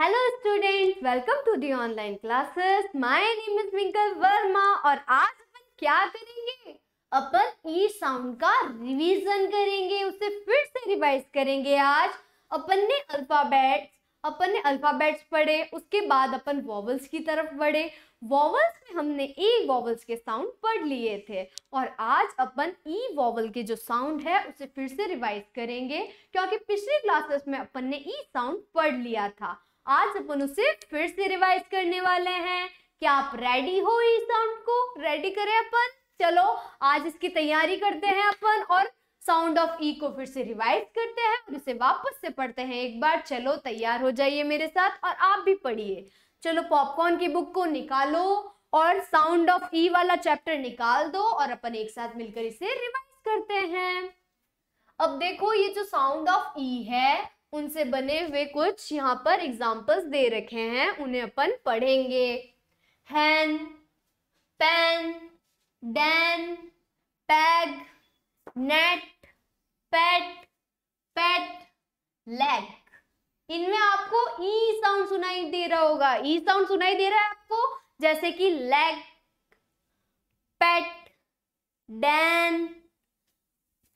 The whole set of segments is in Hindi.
Hello student welcome to the online classes my name is Winkle Verma और आज अपन क्या करेंगे अपन ई साउंड का रिवीजन करेंगे उसे फिर से रिवाइज करेंगे आज अपन ने अल्फाबेट्स अपन ने अल्फाबेट्स पढ़े उसके बाद अपन वॉवल्स की तरफ बढ़े वॉवल्स में हमने ई e वॉवल्स के साउंड पढ़ लिए थे और आज अपन ई e वॉवल के जो साउंड है उसे फिर से रिवाइज करेंगे क्योंकि पिछली क्लासेस में अपन ने ई e साउंड पढ़ लिया था आज अपन उसे फिर से रिवाइज करने वाले हैं क्या आप रेडी हो इस साउंड को रेडी करें अपन चलो आज इसकी तैयारी करते हैं अपन और साउंड ऑफ ई को फिर से रिवाइज करते हैं और इसे वापस से पढ़ते हैं एक बार चलो तैयार हो जाइए मेरे साथ और आप भी पढ़िए चलो पॉपकॉर्न की बुक को निकालो और साउंड ऑफ ई वाला चैप्टर निकाल दो और अपन एक साथ मिलकर इसे रिवाइज करते हैं अब देखो ये जो साउंड ऑफ ई है उनसे बने हुए कुछ यहाँ पर एग्जाम्पल्स दे रखे हैं उन्हें अपन पढ़ेंगे hen pen Dan peg net pet pet leg इनमें आपको ई e साउंड सुनाई दे रहा होगा ई e साउंड सुनाई दे रहा है आपको जैसे कि लेग पेट डैन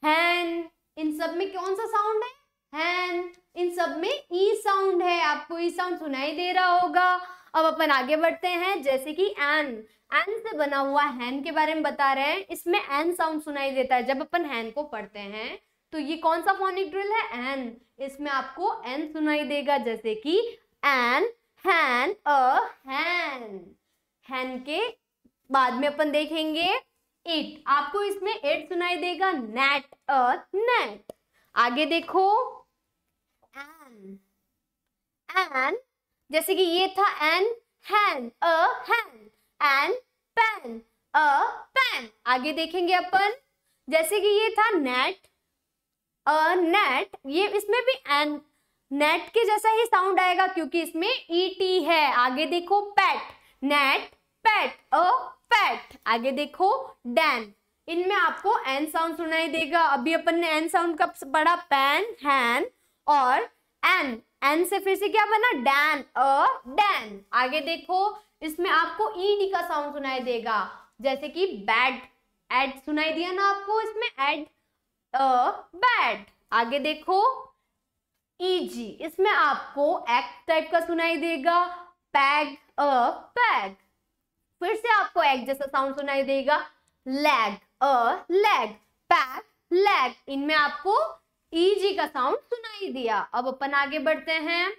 हैन इन सब में कौन सा साउंड है हैन इन सब में ई e साउंड है आपको ई e साउंड सुनाई दे रहा होगा अब अपन आगे बढ़ते हैं जैसे कि एन एन से बना हुआ हैन के बारे में बता रहे हैं इसमें एन साउंड सुनाई देता है जब अपन हैन को पढ़ते हैं तो ये कौन सा फोनिक ड्रिल है एन इसमें आपको एन सुनाई देगा जैसे कि एन हैन अ हैन हैन के बाद में अपन देखेंगे इट आपको इसमें एट सुनाई देगा नेट अ नेट आगे देखो एन जैसे कि ये था en hen a hen en pen a pen आगे देखेंगे अपन जैसे कि ये था नेट अ नेट ये इसमें भी एन नेट के जैसा ही साउंड आएगा क्योंकि इसमें ई टी है आगे देखो pat net pat a pat आगे देखो डैन इनमें आपको एन साउंड सुनाई देगा अभी अपन ने एन साउंड का पढ़ा पैन हैन और एन एन से फिर से क्या बना डैन अ डैन आगे देखो इसमें आपको ई e डी का साउंड सुनाई देगा जैसे कि बैट एड सुनाई दिया ना आपको इसमें एड अ बैट आगे देखो ई e जी इसमें आपको एक्ट टाइप का सुनाई देगा पैग अ पैग फिर से आपको एग जैसा साउंड सुनाई देगा leg a leg peg leg इनमें आपको ई जी का साउंड सुनाई दिया अब अपन आगे बढ़ते हैं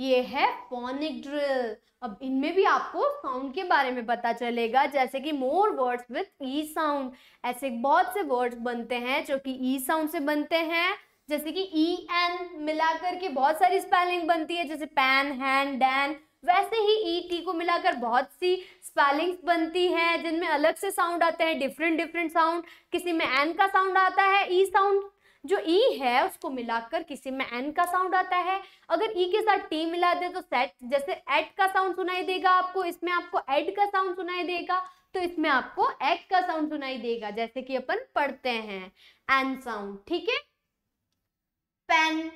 ये है फोनिक ड्रिल अब इनमें भी आपको साउंड के बारे में पता चलेगा जैसे कि more words with E sound ऐसे बहुत से वर्ड्स बनते हैं जो कि ई e साउंड से बनते हैं जैसे कि ई एन मिलाकर के बहुत सारी स्पेलिंग बनती है जैसे पैन हैंड डैन वैसे ही ई टी को मिलाकर बहुत सी स्पेलिंग्स बनती हैं जिनमें अलग से साउंड आते हैं डिफरेंट डिफरेंट साउंड किसी में एन का साउंड आता है ई e साउंड जो ई e है उसको मिलाकर किसी में एन का साउंड आता है अगर ई e के साथ टी मिला दे तो सेट जैसे एट का साउंड सुनाई देगा आपको इसमें आपको एड का साउंड सुनाई देगा तो इसमें आपको एक का साउंड सुनाई देगा जैसे कि अपन पढ़ते हैं एन साउंड ठीक है pen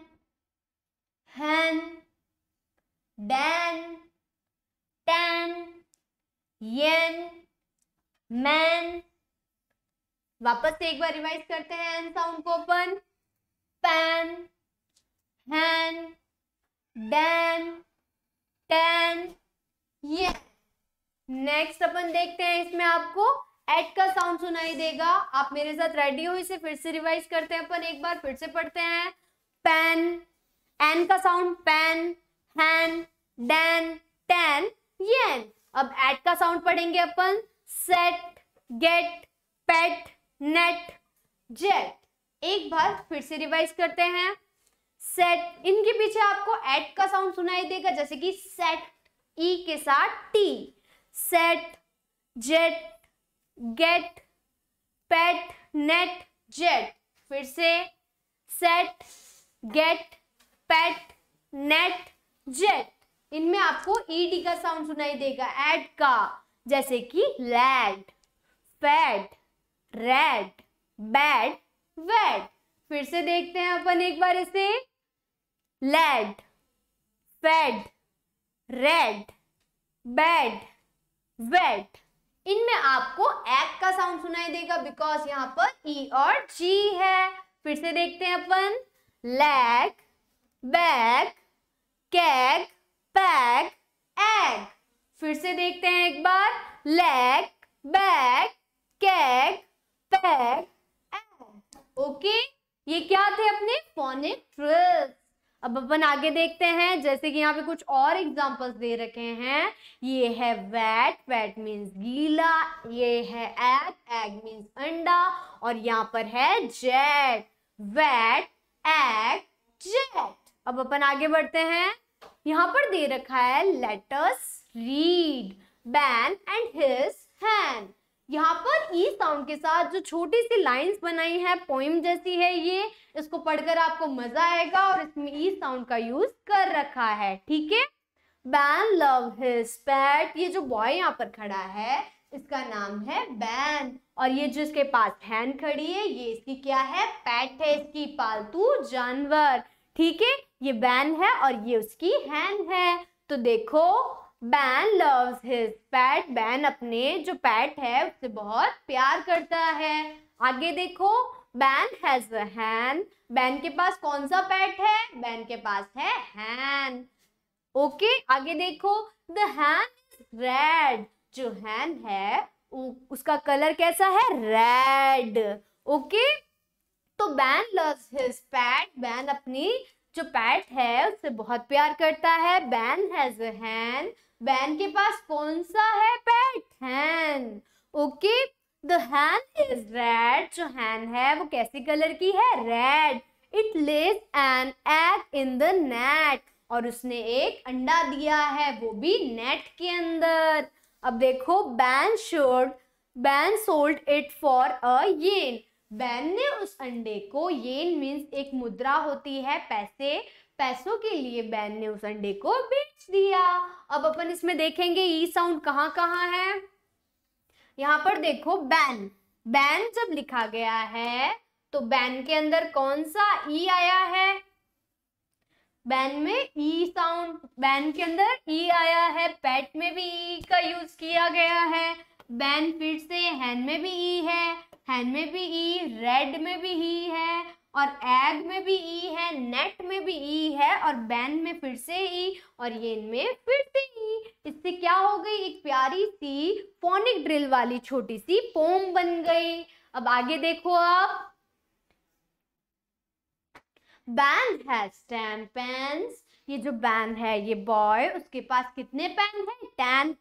hen Dan ten yen men वापस से एक बार रिवाइज करते हैं एन साउंड को अपन पैन हैन डैन टैन ये नेक्स्ट अपन देखते हैं इसमें आपको एट का साउंड सुनाई देगा आप मेरे साथ रेडी हो इसे फिर से रिवाइज करते हैं अपन एक बार फिर से पढ़ते हैं पैन एन का sound pen hen Dan ten ये अब एट का साउंड पढ़ेंगे अपन set get pet net jet एक बार फिर से रिवाइज करते हैं सेट इनके पीछे आपको एट का साउंड सुनाई देगा जैसे कि सेट ई के साथ T set jet get pet net jet फिर से set get pet net jet इनमें आपको ईडी का साउंड सुनाई देगा एट का जैसे कि led pad red bed wed फिर से देखते हैं अपन एक बार इसे led fed red bed wet इनमें आपको एग का साउंड सुनाई देगा बिकॉज यहाँ पर ई e और जी है फिर से देखते हैं अपन leg beg keg peg egg फिर से देखते हैं एक बार लैग ये क्या थे अपने फोनिक अब अपन आगे देखते हैं जैसे कि यहाँ पे कुछ और एग्जांपल्स दे रखे हैं ये है वैट वैट मीन्स गीला ये है एग एग मीन्स अंडा और यहाँ पर है जेट वैट एग जेट अब अपन आगे बढ़ते हैं यहाँ पर दे रखा है letters read Ben and his hen यहाँ पर ई e साउंड के साथ जो छोटी सी लाइंस बनाई है पोइम जैसी है ये इसको पढ़कर आपको मजा आएगा और इसमें ई e साउंड का यूज कर रखा है ठीक है बैन लव हिज पैट ये जो बॉय यहाँ पर खड़ा है इसका नाम है बैन और ये जो इसके पास हैन खड़ी है ये इसकी क्या है पैट है इसकी पालतू जानवर ठीक है ये बैन है और ये उसकी हैन है तो देखो Ben loves his pet Ben अपने जो पैट है उससे बहुत प्यार करता है आगे देखो बैन हैज हैन बैन के पास कौन सा पैट है बैन के पास है हैन ओके आगे देखो द हैन रेड जो हैन है उसका कलर कैसा है रेड ओके तो Ben loves his pet Ben अपनी जो पैट है उससे बहुत प्यार करता है बैन हैज हैन बैन के पास कौन सा है pet hen okay the hen is red जो हैन है वो कैसे कलर की है red it lays an egg in the net और उसने एक अंडा दिया है वो भी नेट के अंदर अब देखो Ben showed Ben sold it for a yen Ben ने उस अंडे को येन मींस एक मुद्रा होती है पैसे पैसों के लिए बैन ने उस अंडे को बेच दिया अब अपन इसमें देखेंगे ई साउंड कहाँ कहाँ है यहाँ पर देखो बैन बैन जब लिखा गया है तो बैन के अंदर कौन सा ई आया है बैन में ई साउंड बैन के अंदर ई आया है पैट में भी ई का यूज किया गया है बैन फिर से हैन में भी ई है हैन में भी ई रेड में भी ई है और एग में भी ई है नेट में भी ई है और बैन में फिर से ई और ये इनमें फिर से ई इससे क्या हो गई एक प्यारी सी फोनिक ड्रिल वाली छोटी सी पोम बन गई अब आगे देखो आप बैन है स्टैम ये जो बैन है ये बॉय उसके पास कितने पेन है टेन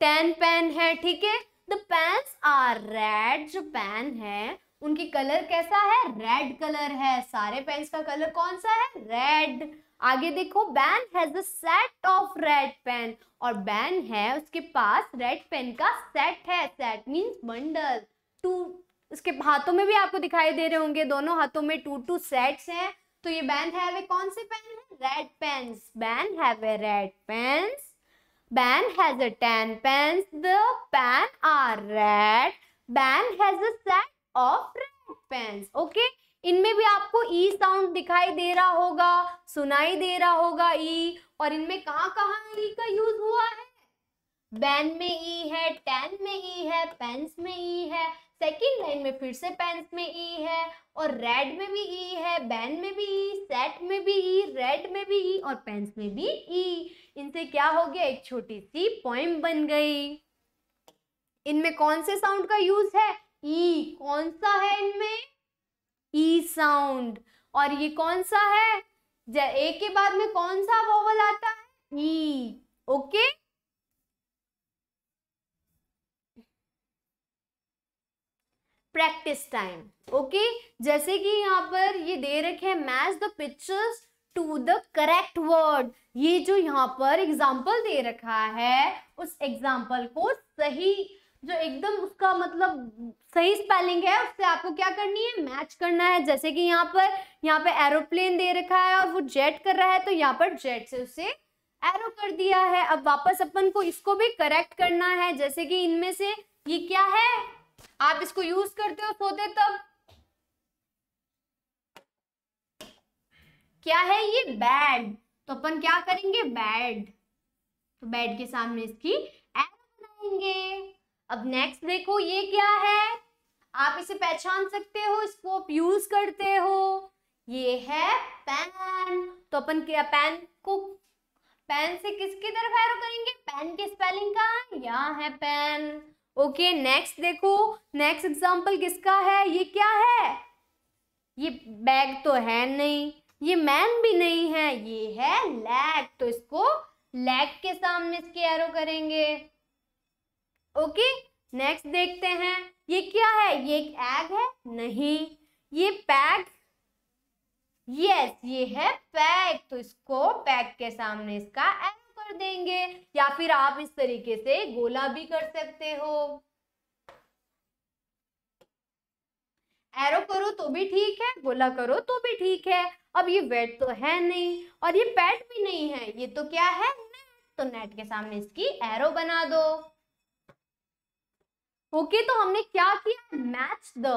टेन पेन है ठीक है द पेन्स आर रेड जो पेन है उनकी कलर कैसा है रेड कलर है सारे पेन्स का कलर कौन सा है रेड आगे देखो Ben has a set of red pen और बैन है उसके पास रेड पेन का सेट है सेट मींस बंडल टू उसके हाथों में भी आपको दिखाई दे रहे होंगे दोनों हाथों में टू टू सेट्स हैं तो ये बैन है वे कौन से पेन है रेड पेन्स बैन है वे red pens Ben has a ten pens the pen are red Ben has a set of red pens okay इनमें भी आपको ई e साउंड दिखाई दे रहा होगा सुनाई दे रहा होगा ई e, और इनमें कहाँ कहाँ e ई का यूज हुआ है बैन में ई है टेन में ई है पेंस में ई है सेकेंड लाइन में फिर से पेंस में ई है और रेड में भी ई है बैन में भी ई सेट में भी ई रेड में भी ई और पेंस में भी ई इनसे क्या हो गया एक छोटी सी पॉइंट बन गई इनमें कौन से साउंड का यूज है ई e कौन सा है इनमें ई e साउंड और ये कौन सा है ए के बाद में कौन सा वोवल आता है E okay practice time okay जैसे कि यहाँ पर ये दे रखे हैं match the pictures to the correct word ये जो यहाँ पर एग्जाम्पल दे रखा है उस एग्जाम्पल को सही जो एकदम उसका मतलब सही स्पेलिंग है उससे आपको क्या करनी है मैच करना है जैसे कि यहाँ पर यहाँ पे एरोप्लेन दे रखा है और वो जेट कर रहा है तो यहाँ पर जेट से उसे एरो कर दिया है अब वापस अपन को इसको भी करेक्ट करना है जैसे कि इनमें से ये क्या है आप इसको यूज करते हो सोते तब क्या है ये बैड तो अपन क्या करेंगे बैड तो बैड के सामने इसकी एरो बनाएंगे अब नेक्स्ट देखो ये क्या है आप इसे पहचान सकते हो इसको आप यूज करते हो ये है पेन तो अपन क्या पेन को पेन से किसकी तरफ एरो करेंगे पेन की स्पेलिंग का यहाँ है पेन ओके नेक्स्ट देखो नेक्स्ट एग्जांपल किसका है ये क्या है ये बैग तो है नहीं ये मैन भी नहीं है ये है लैग तो इसको लैग के सामने इसके एरो करेंगे ओके नेक्स्ट देखते हैं ये क्या है ये एक एग है नहीं ये पैग यस ये है पैग तो इसको पैग के सामने इसका एग कर देंगे या फिर आप इस तरीके से गोला भी कर सकते हो एरो करो तो भी ठीक है गोला करो तो भी ठीक है अब ये वेट तो है नहीं और ये पैट भी नहीं है ये तो क्या है नेट तो नेट के सामने इसकी एरो बना दो ओके तो हमने क्या किया match the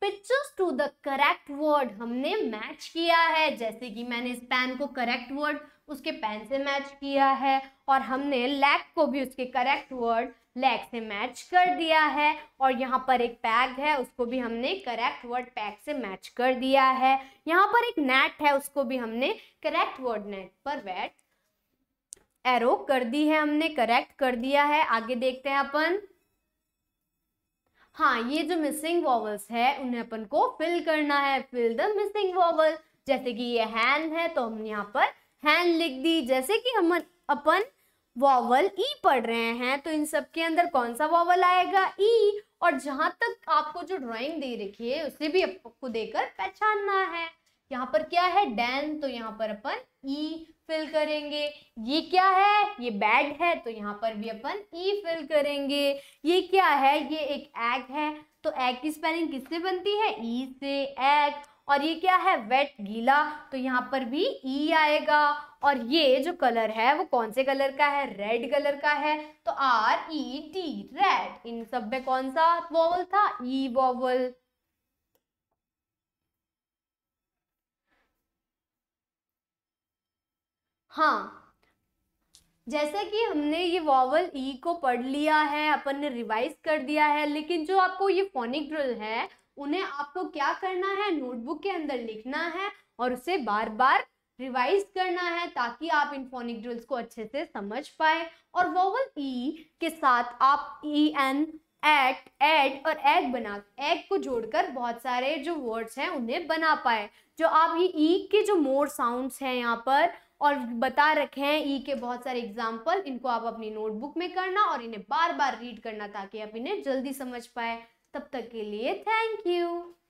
pictures to the correct word हमने मैच किया है जैसे कि मैंने इस पेन को करेक्ट वर्ड उसके पेन से मैच किया है और हमने लेग को भी उसके करेक्ट वर्ड लेग से मैच कर दिया है और यहाँ पर एक पैग है उसको भी हमने करेक्ट वर्ड पैग से मैच कर दिया है यहाँ पर एक नेट है उसको भी हमने करेक्ट वर्ड नेट पर वेट एरो कर दी है हमने करेक्ट कर दिया है आगे देखते हैं अपन हाँ ये जो मिसिंग वॉवल्स है उन्हें अपन को फिल करना है फिल द मिसिंग वॉवल जैसे कि ये हैंड है तो हमने यहाँ पर हैंड लिख दी जैसे कि हम अपन वॉवल ई e पढ़ रहे हैं तो इन सब के अंदर कौन सा वॉवल आएगा ई e. और जहां तक आपको जो ड्राइंग दे रखी है उसे भी आपको देकर पहचानना है यहाँ पर क्या है डैन तो यहाँ पर अपन ई e फिल करेंगे ये क्या है ये बैड है तो यहाँ पर भी अपन ई e फिल करेंगे ये क्या है ये एक एग है तो एग की स्पेलिंग किससे बनती है ई e से एग और ये क्या है वेट गीला तो यहाँ पर भी ई आएगा और ये जो कलर है वो कौन से कलर का है रेड कलर का है तो आर ई टी रेड इन सब में कौन सा वॉवल था ई वॉवल हाँ जैसा कि हमने ये वॉवल ई e को पढ़ लिया है अपन ने रिवाइज कर दिया है लेकिन जो आपको ये फोनिक ड्रिल है उन्हें आपको क्या करना है नोटबुक के अंदर लिखना है और उसे बार बार रिवाइज करना है ताकि आप इन फोनिक ड्रिल्स को अच्छे से समझ पाए और वॉवल ई e के साथ आप ई एन एट एड और एग बना एग को जोड़कर बहुत सारे जो वर्ड्स हैं उन्हें बना पाए जो आप ये ई e के जो मोर साउंड्स हैं यहाँ पर और बता रखे हैं ई e के बहुत सारे एग्जाम्पल इनको आप अपनी नोटबुक में करना और इन्हें बार बार रीड करना ताकि आप इन्हें जल्दी समझ पाए तब तक के लिए थैंक यू